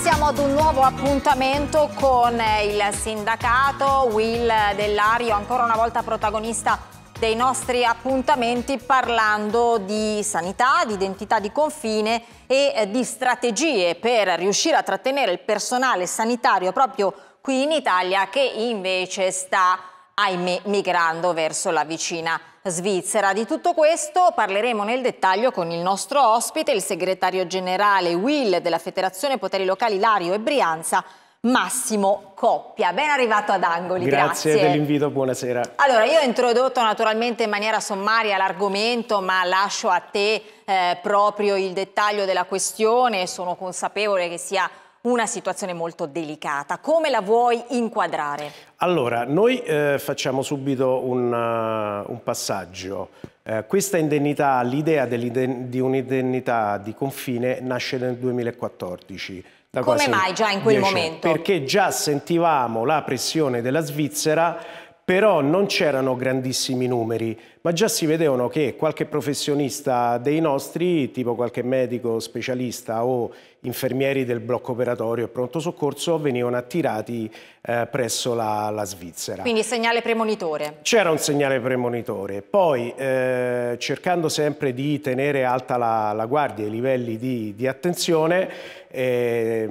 siamo ad un nuovo appuntamento con eh, il sindacato Will Dell'Ario, ancora una volta protagonista dei nostri appuntamenti parlando di sanità, di identità di confine e eh, di strategie per riuscire a trattenere il personale sanitario proprio qui in Italia che invece sta, ahimè, migrando verso la vicina Svizzera. Di tutto questo parleremo nel dettaglio con il nostro ospite, il segretario generale Will della Federazione Poteri Locali Lario e Brianza, Massimo Coppia. Ben arrivato ad Angoli, grazie. Grazie dell'invito, buonasera. Allora, io ho introdotto naturalmente in maniera sommaria l'argomento, ma lascio a te eh, proprio il dettaglio della questione. Sono consapevole che sia una situazione molto delicata. Come la vuoi inquadrare? Allora, noi eh, facciamo subito un, uh, un passaggio. Eh, questa indennità, l'idea di un'indennità di confine nasce nel 2014. Come mai già in quel 10, momento? Perché già sentivamo la pressione della Svizzera, però non c'erano grandissimi numeri ma già si vedevano che qualche professionista dei nostri, tipo qualche medico specialista o infermieri del blocco operatorio e pronto soccorso, venivano attirati eh, presso la, la, Svizzera. Quindi segnale premonitore. C'era un segnale premonitore. Poi, eh, cercando sempre di tenere alta la, la guardia e i livelli di, di attenzione, eh,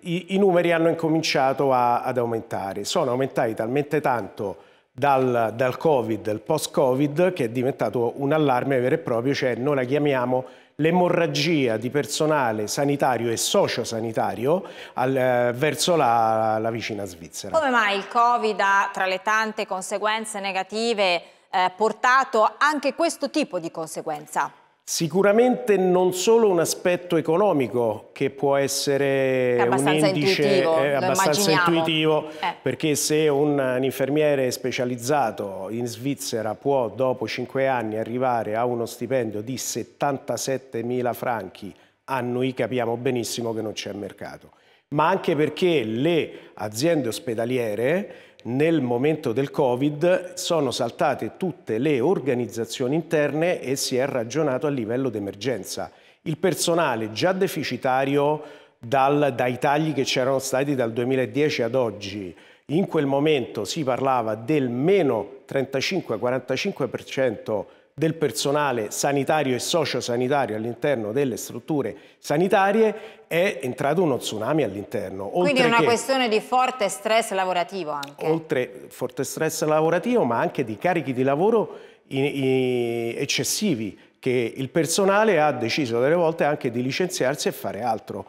i, i, numeri hanno incominciato a, ad aumentare. Sono aumentati talmente tanto dal, dal Covid, il post-Covid, che è diventato un allarme vero e proprio, cioè noi la chiamiamo l'emorragia di personale sanitario e sociosanitario al, eh, verso la, la, vicina Svizzera. Come mai il Covid ha, tra le tante conseguenze negative, eh, portato anche questo tipo di conseguenza? Sicuramente non solo un aspetto economico che può essere un indice intuitivo, eh, abbastanza intuitivo, eh. perché se un, un, infermiere specializzato in Svizzera può dopo 5 anni arrivare a uno stipendio di 77 mila franchi, a noi capiamo benissimo che non c'è mercato. Ma anche perché le aziende ospedaliere nel momento del Covid sono saltate tutte le organizzazioni interne e si è ragionato a livello d'emergenza. Il personale già deficitario dal, dai tagli che c'erano stati dal 2010 ad oggi, in quel momento si parlava del meno 35-45% del personale sanitario e sociosanitario all'interno delle strutture sanitarie è entrato uno tsunami all'interno. Quindi è una che, questione di forte stress lavorativo anche. Oltre forte stress lavorativo ma anche di carichi di lavoro in, in, eccessivi che il personale ha deciso delle volte anche di licenziarsi e fare altro.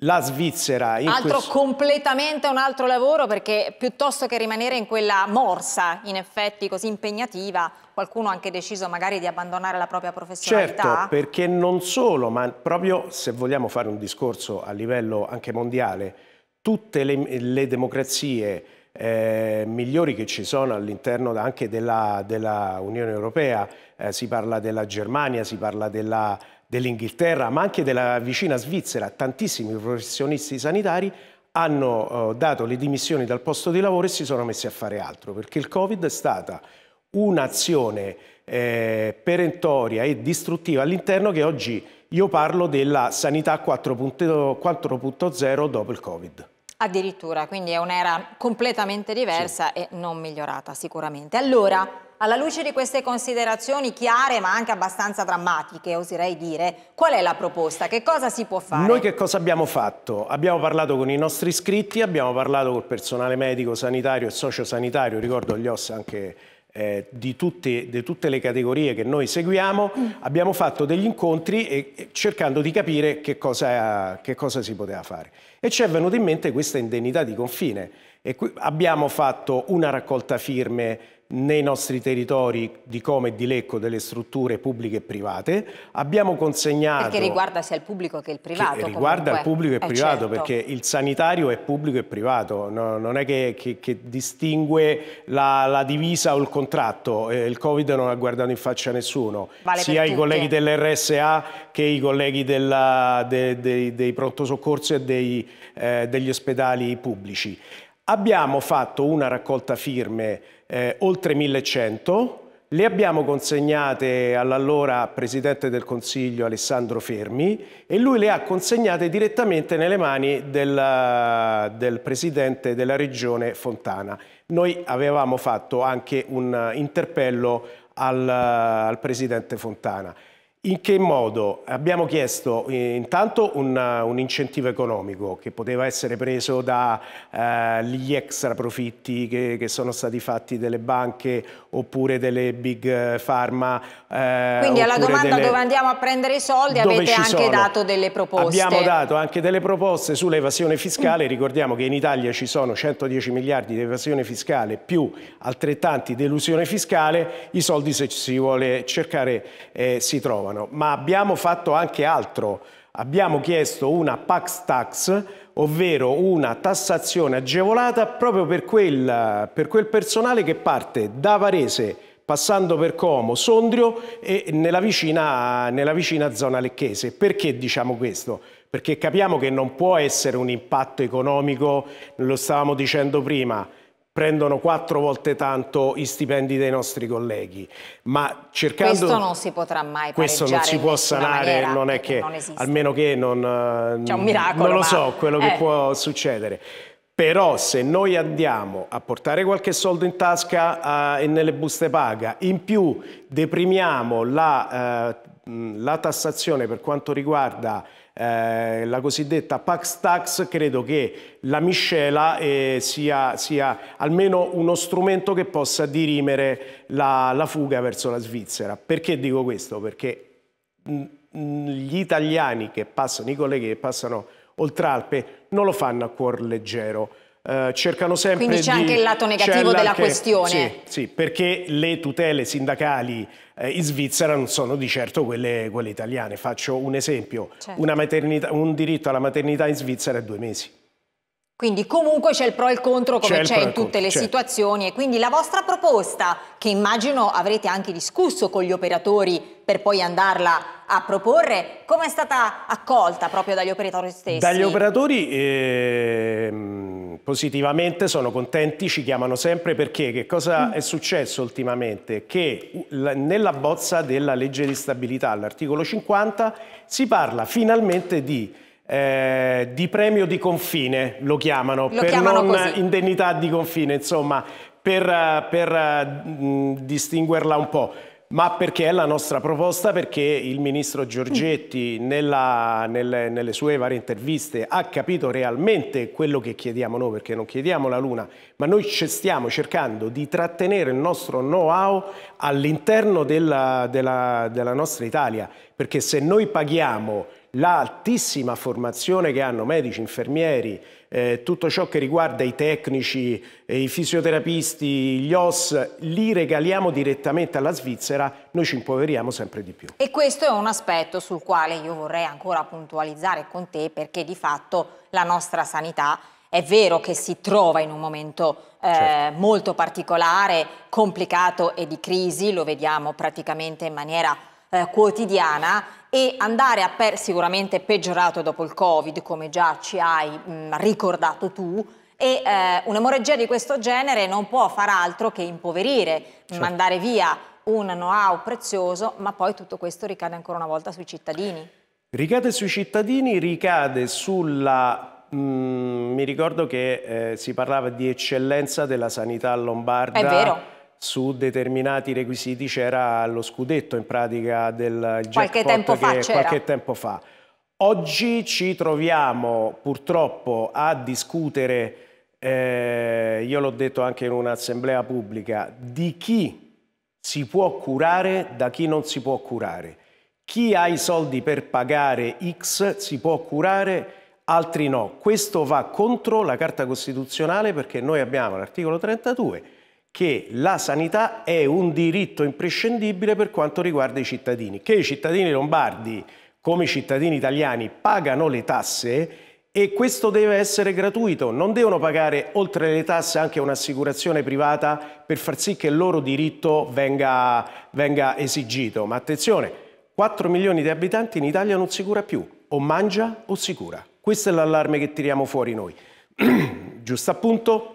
La Svizzera. In altro questo... completamente un altro lavoro perché piuttosto che rimanere in quella morsa in effetti così impegnativa qualcuno ha anche deciso magari di abbandonare la propria professionalità. Certo, perché non solo, ma proprio se vogliamo fare un discorso a livello anche mondiale, tutte le, le democrazie eh, migliori che ci sono all'interno anche della, della, Unione Europea, eh, si parla della Germania, si parla della dell'Inghilterra, ma anche della vicina Svizzera, tantissimi professionisti sanitari hanno eh, dato le dimissioni dal posto di lavoro e si sono messi a fare altro, perché il Covid è stata un'azione eh, perentoria e distruttiva all'interno che oggi io parlo della sanità 4.0 dopo il Covid. Addirittura, quindi è un'era completamente diversa sì. e non migliorata sicuramente. Allora, alla luce di queste considerazioni chiare ma anche abbastanza drammatiche, oserei dire, qual è la proposta? Che cosa si può fare? Noi che cosa abbiamo fatto? Abbiamo parlato con i nostri iscritti, abbiamo parlato col personale medico, sanitario e sociosanitario, ricordo gli OS anche eh, di, tutte, di, tutte, le categorie che noi seguiamo, abbiamo fatto degli incontri e, e cercando di capire che cosa, che cosa si poteva fare. E ci è venuta in mente questa indennità di confine abbiamo fatto una raccolta firme nei nostri territori di Come e di Lecco delle strutture pubbliche e private. Abbiamo consegnato... Perché riguarda sia il pubblico che il privato. Che riguarda comunque. il pubblico e il eh privato certo. perché il sanitario è pubblico e privato, no, non è che, che, che distingue la, la, divisa o il contratto. Eh, il Covid non ha guardato in faccia nessuno, vale sia i tutti. colleghi dell'RSA che i colleghi della, de, de, dei pronto soccorso e dei, eh, degli ospedali pubblici. Abbiamo fatto una raccolta firme eh, oltre 1100, le abbiamo consegnate all'allora Presidente del Consiglio Alessandro Fermi e lui le ha consegnate direttamente nelle mani della, del Presidente della Regione Fontana. Noi avevamo fatto anche un interpello al, al Presidente Fontana. In che modo? Abbiamo chiesto eh, intanto un, un incentivo economico che poteva essere preso dagli eh, extra profitti che, che, sono stati fatti delle banche oppure delle big pharma. Eh, Quindi alla domanda delle... dove andiamo a prendere i soldi avete anche sono. dato delle proposte. Abbiamo dato anche delle proposte sull'evasione fiscale, mm. ricordiamo che in Italia ci sono 110 miliardi di evasione fiscale più altrettanti di elusione fiscale, i soldi se si vuole cercare eh, si trovano. Romano, ma abbiamo fatto anche altro. Abbiamo chiesto una Pax Tax, ovvero una tassazione agevolata proprio per quel, per quel personale che parte da Varese passando per Como, Sondrio e nella vicina, nella vicina, zona lecchese. Perché diciamo questo? Perché capiamo che non può essere un impatto economico, lo stavamo dicendo prima, prendono quattro volte tanto i stipendi dei nostri colleghi. Ma cercando... Questo non si potrà mai Questo non si può sanare, non è che... Non almeno che non... Eh, C'è un miracolo. Non lo so, quello eh. che può succedere. Però se noi andiamo a portare qualche soldo in tasca eh, e nelle buste paga, in più deprimiamo la, eh, la tassazione per quanto riguarda eh, la cosiddetta Pax Tax, credo che la miscela eh, sia, sia, almeno uno strumento che possa dirimere la, la fuga verso la Svizzera. Perché dico questo? Perché gli italiani che passano, i colleghi che passano oltre Alpe, non lo fanno a cuor leggero. Eh, cercano sempre Quindi c'è anche il lato negativo della questione. Sì, sì, perché le tutele sindacali eh, in Svizzera non sono di certo quelle, quelle italiane. Faccio un esempio, certo. un diritto alla maternità in Svizzera è due mesi. Quindi comunque c'è il pro e il contro come c'è, in tutte le certo. situazioni e quindi la vostra proposta, che immagino avrete anche discusso con gli operatori per poi andarla a proporre, come è stata accolta proprio dagli operatori stessi? Dagli operatori... Ehm Positivamente sono contenti, ci chiamano sempre perché che cosa mm. è successo ultimamente? Che nella bozza della legge di stabilità, all'articolo 50, si parla finalmente di eh, di premio di confine, lo chiamano, lo per chiamano non così. indennità di confine, insomma, per, per mh, mm, distinguerla un po' ma perché è la nostra proposta, perché il ministro Giorgetti mm. nella, nelle, nelle, sue varie interviste ha capito realmente quello che chiediamo noi, perché non chiediamo la Luna, ma noi stiamo cercando di trattenere il nostro know-how all'interno della, della, della nostra Italia, perché se noi paghiamo l'altissima formazione che hanno medici, infermieri, eh, tutto ciò che riguarda i tecnici, eh, i fisioterapisti, gli OS, li regaliamo direttamente alla Svizzera, noi ci impoveriamo sempre di più. E questo è un aspetto sul quale io vorrei ancora puntualizzare con te perché di fatto la nostra sanità è vero che si trova in un momento eh, certo. molto particolare, complicato e di crisi, lo vediamo praticamente in maniera eh, quotidiana e andare a per sicuramente peggiorato dopo il Covid, come già ci hai mh, mm, ricordato tu, e eh, un'emorragia di questo genere non può far altro che impoverire, certo. mandare via un know-how prezioso, ma poi tutto questo ricade ancora una volta sui cittadini. Ricade sui cittadini, ricade sulla Mm, mi ricordo che eh, si parlava di eccellenza della sanità lombarda. È vero su determinati requisiti c'era lo scudetto in pratica del qualche tempo fa, qualche tempo fa. Oggi ci troviamo purtroppo a discutere, eh, io l'ho detto anche in un'assemblea pubblica, di chi si può curare da chi non si può curare. Chi ha i soldi per pagare X si può curare, altri no. Questo va contro la Carta Costituzionale perché noi abbiamo l'articolo 32 che la sanità è un diritto imprescindibile per quanto riguarda i cittadini, che i cittadini lombardi, come i cittadini italiani, pagano le tasse e questo deve essere gratuito, non devono pagare oltre le tasse anche un'assicurazione privata per far sì che il loro diritto venga, venga esigito. Ma attenzione, 4 milioni di abitanti in Italia non si cura più, o mangia o si cura. Questo è l'allarme che tiriamo fuori noi. Giusto appunto,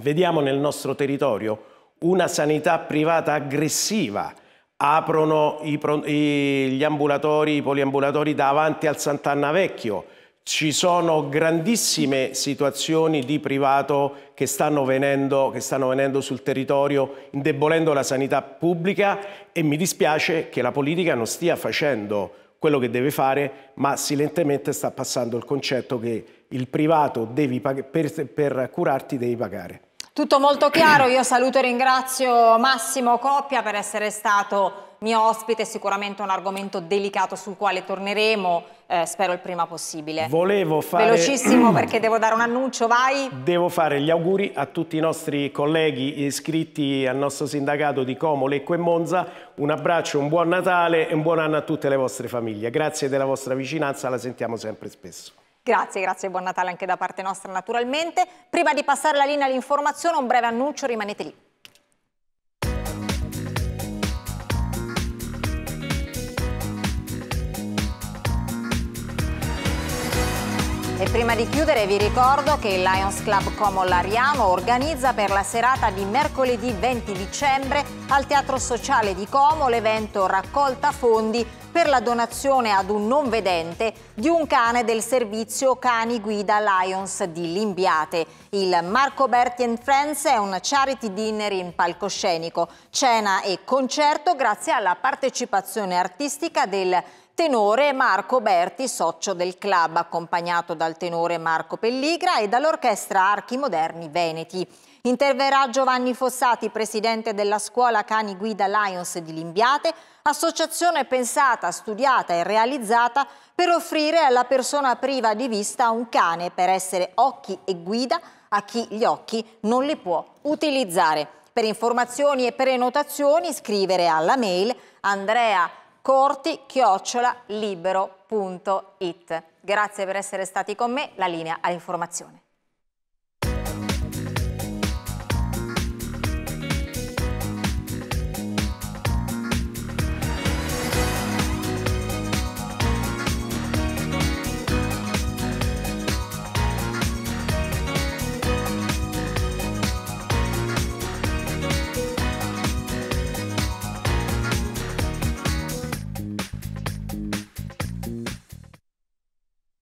Vediamo nel nostro territorio una sanità privata aggressiva, aprono i, i, gli ambulatori, i poliambulatori davanti al Sant'Anna Vecchio, ci sono grandissime situazioni di privato che stanno, venendo, che stanno, venendo, sul territorio, indebolendo la sanità pubblica e mi dispiace che la politica non stia facendo quello che deve fare, ma silentemente sta passando il concetto che il privato pagare, per, per curarti devi pagare. Tutto molto chiaro, io saluto e ringrazio Massimo Coppia per essere stato mio ospite, sicuramente un argomento delicato sul quale torneremo, eh, spero il prima possibile. Volevo fare... Velocissimo perché devo dare un annuncio, vai! Devo fare gli auguri a tutti i nostri colleghi iscritti al nostro sindacato di Como, Lecco e Monza, un abbraccio, un buon Natale e un buon anno a tutte le vostre famiglie. Grazie della vostra vicinanza, la sentiamo sempre spesso. Grazie, grazie, buon Natale anche da parte nostra naturalmente. Prima di passare la linea all'informazione, un breve annuncio, rimanete lì. E prima di chiudere vi ricordo che il Lions Club Como Lariano organizza per la serata di mercoledì 20 dicembre al Teatro Sociale di Como l'evento Raccolta Fondi per la donazione ad un non vedente di un cane del servizio Cani Guida Lions di Limbiate. Il Marco Berti and Friends è un charity dinner in palcoscenico, cena e concerto grazie alla partecipazione artistica del tenore Marco Berti, socio del club, accompagnato dal tenore Marco Pelligra e dall'orchestra Archi Moderni Veneti. Interverrà Giovanni Fossati, presidente della scuola Cani Guida Lions di Limbiate, associazione pensata, studiata e realizzata per offrire alla persona priva di vista un cane per essere occhi e guida a chi gli occhi non li può utilizzare. Per informazioni e prenotazioni scrivere alla mail andreacorti-libero.it. Grazie per essere stati con me, la linea all'informazione.